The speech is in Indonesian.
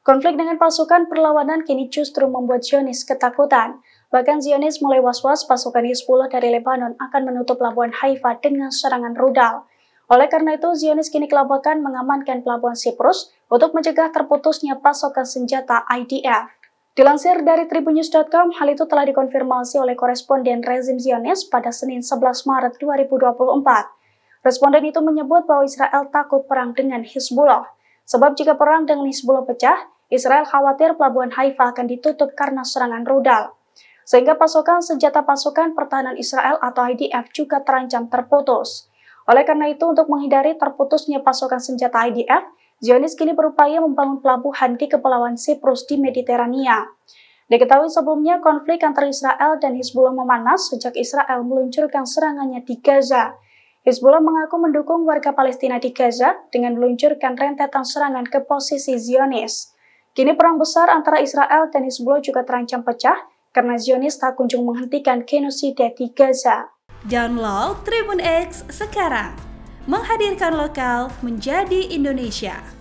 Konflik dengan pasukan perlawanan kini justru membuat Zionis ketakutan. Bahkan Zionis mulai was-was pasukan Hizbullah dari Lebanon akan menutup pelabuhan Haifa dengan serangan rudal. Oleh karena itu, Zionis kini kelabakan mengamankan pelabuhan Siprus untuk mencegah terputusnya pasokan senjata IDF. Dilansir dari tribunnews.com, hal itu telah dikonfirmasi oleh koresponden rezim Zionis pada Senin 11 Maret 2024. Responden itu menyebut bahwa Israel takut perang dengan Hizbullah. Sebab jika perang dengan Hizbullah pecah, Israel khawatir pelabuhan Haifa akan ditutup karena serangan rudal. Sehingga pasokan senjata pasukan pertahanan Israel atau IDF juga terancam terputus. Oleh karena itu, untuk menghindari terputusnya pasokan senjata IDF, Zionis kini berupaya membangun pelabuhan di Kepulauan Siprus di Mediterania. Diketahui sebelumnya konflik antara Israel dan Hizbullah memanas sejak Israel meluncurkan serangannya di Gaza Hizbullah mengaku mendukung warga Palestina di Gaza dengan meluncurkan rentetan serangan ke posisi Zionis. Kini perang besar antara Israel dan Hizbullah juga terancam pecah karena Zionis tak kunjung menghentikan genosida di Gaza. Download Tribun X sekarang, menghadirkan lokal menjadi Indonesia.